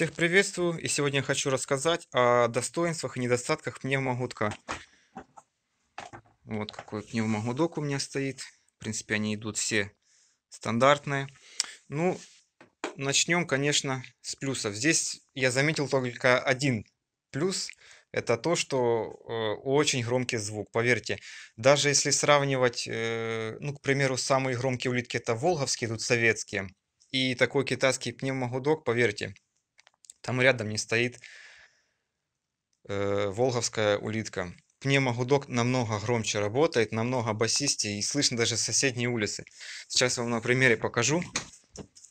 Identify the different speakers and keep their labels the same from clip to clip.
Speaker 1: Всех приветствую и сегодня хочу рассказать о достоинствах и недостатках пневмогудка. Вот какой пневмогудок у меня стоит. В принципе, они идут все стандартные. Ну, начнем, конечно, с плюсов. Здесь я заметил только один плюс. Это то, что э, очень громкий звук, поверьте. Даже если сравнивать, э, ну, к примеру, самые громкие улитки это волговские, тут советские. И такой китайский пневмогудок, поверьте, там рядом не стоит э, волговская улитка. Пневмогудок намного громче работает, намного басистее и слышно даже с соседней улицы. Сейчас вам на примере покажу,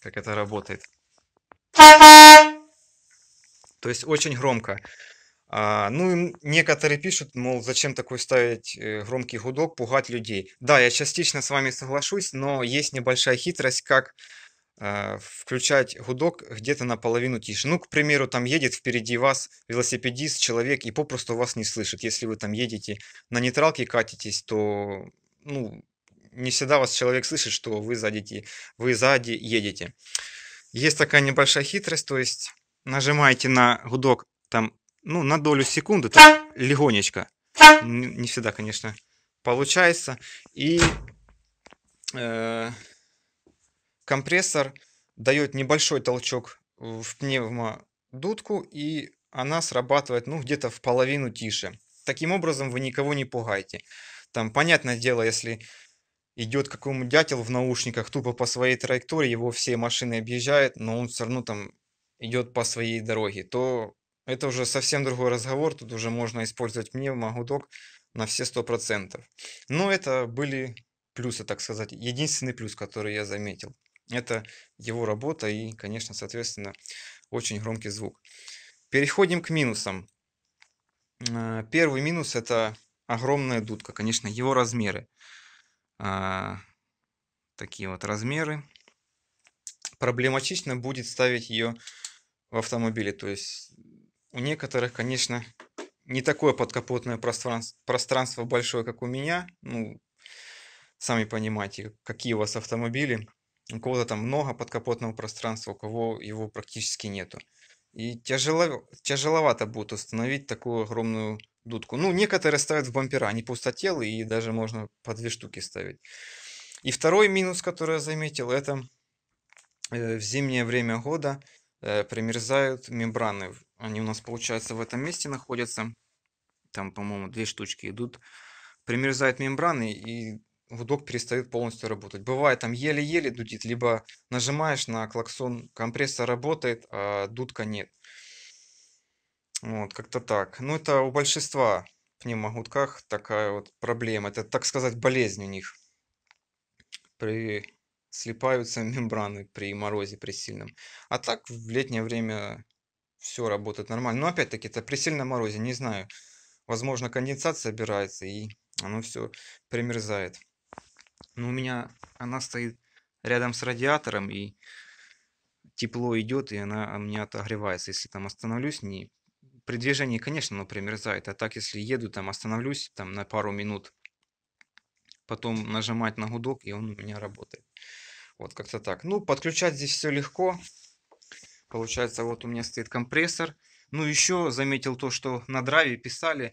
Speaker 1: как это работает. То есть очень громко. А, ну, некоторые пишут, мол, зачем такой ставить э, громкий гудок, пугать людей. Да, я частично с вами соглашусь, но есть небольшая хитрость, как Э, включать гудок где-то наполовину тише. Ну, к примеру, там едет впереди вас велосипедист, человек, и попросту вас не слышит. Если вы там едете на нейтралке катитесь, то ну, не всегда вас человек слышит, что вы сзади, вы сзади едете. Есть такая небольшая хитрость, то есть нажимаете на гудок там, ну, на долю секунды, так, легонечко. Не всегда, конечно, получается. И... Э, Компрессор дает небольшой толчок в пневмодудку, и она срабатывает ну, где-то в половину тише. Таким образом вы никого не пугаете. Там, понятное дело, если идет какой нибудь дятел в наушниках тупо по своей траектории, его все машины объезжают, но он все равно там идет по своей дороге, то это уже совсем другой разговор, тут уже можно использовать пневмогудок на все 100%. Но это были плюсы, так сказать, единственный плюс, который я заметил. Это его работа и, конечно, соответственно, очень громкий звук. Переходим к минусам. Э, первый минус – это огромная дудка, конечно, его размеры. Э, такие вот размеры. Проблематично будет ставить ее в автомобиле. То есть у некоторых, конечно, не такое подкапотное пространство, пространство большое, как у меня. Ну, сами понимаете, какие у вас автомобили у кого-то там много подкапотного пространства, у кого его практически нету. И тяжело, тяжеловато будет установить такую огромную дудку. Ну, некоторые ставят в бампера, они пустотелы, и даже можно по две штуки ставить. И второй минус, который я заметил, это э, в зимнее время года э, примерзают мембраны. Они у нас, получается, в этом месте находятся. Там, по-моему, две штучки идут. Примерзают мембраны, и гудок перестает полностью работать. Бывает там еле-еле дудит, либо нажимаешь на клаксон, компрессор работает, а дудка нет. Вот, как-то так. Ну, это у большинства пневмогудках такая вот проблема. Это, так сказать, болезнь у них. При... Слипаются мембраны при морозе, при сильном. А так в летнее время все работает нормально. Но опять-таки, это при сильном морозе, не знаю. Возможно, конденсат собирается и оно все примерзает. Но ну, у меня она стоит рядом с радиатором, и тепло идет, и она у меня отогревается. Если там остановлюсь, не... при движении, конечно, оно примерзает. А так, если еду, там остановлюсь там на пару минут, потом нажимать на гудок, и он у меня работает. Вот как-то так. Ну, подключать здесь все легко. Получается, вот у меня стоит компрессор. Ну, еще заметил то, что на драйве писали,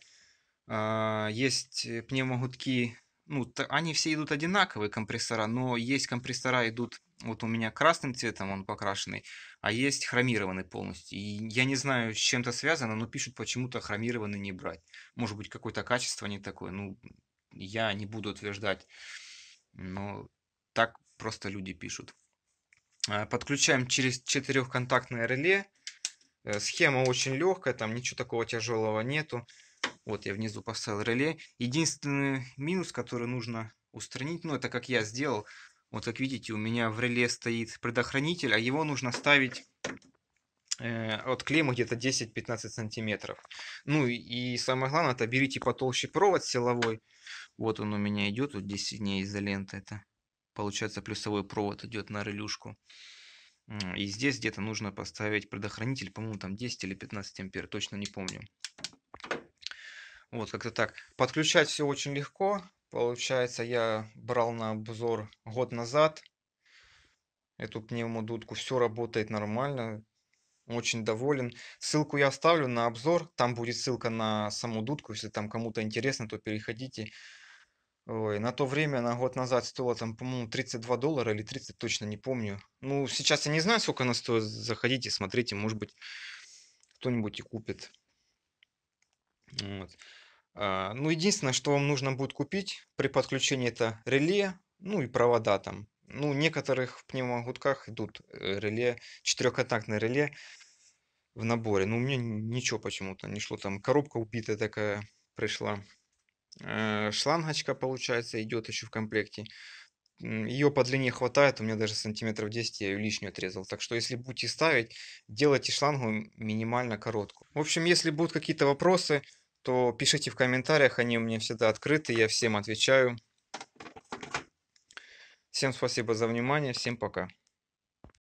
Speaker 1: а, есть пневмогудки ну, они все идут одинаковые компрессора, но есть компрессора идут, вот у меня красным цветом он покрашенный, а есть хромированный полностью. И я не знаю, с чем это связано, но пишут почему-то хромированный не брать. Может быть, какое-то качество не такое, ну, я не буду утверждать, но так просто люди пишут. А, подключаем через четырехконтактное реле. Э, схема очень легкая, там ничего такого тяжелого нету. Вот я внизу поставил реле. Единственный минус, который нужно устранить, ну это как я сделал, вот как видите, у меня в реле стоит предохранитель, а его нужно ставить э, от клеммы где-то 10-15 сантиметров. Ну и, и самое главное, это берите потолще провод силовой. Вот он у меня идет, вот 10 дней изолента это. Получается плюсовой провод идет на релюшку. И здесь где-то нужно поставить предохранитель, по-моему, там 10 или 15 ампер, точно не помню. Вот как-то так. Подключать все очень легко. Получается, я брал на обзор год назад эту пневмодудку. Все работает нормально. Очень доволен. Ссылку я оставлю на обзор. Там будет ссылка на саму дудку. Если там кому-то интересно, то переходите. Ой, на то время, на год назад стоило там, по-моему, 32 доллара или 30, точно не помню. Ну, сейчас я не знаю, сколько она стоит. Заходите, смотрите, может быть, кто-нибудь и купит. Вот. А, ну, единственное, что вам нужно будет купить при подключении, это реле, ну и провода там. Ну, в некоторых пневмогудках идут э, реле, четырехконтактное реле в наборе. Но ну, у меня ничего почему-то не шло. Там коробка убитая такая пришла. Э, шлангочка, получается, идет еще в комплекте. Ее по длине хватает, у меня даже сантиметров 10 я ее лишнюю отрезал. Так что, если будете ставить, делайте шлангу минимально короткую. В общем, если будут какие-то вопросы, то пишите в комментариях, они у меня всегда открыты, я всем отвечаю. Всем спасибо за внимание, всем пока.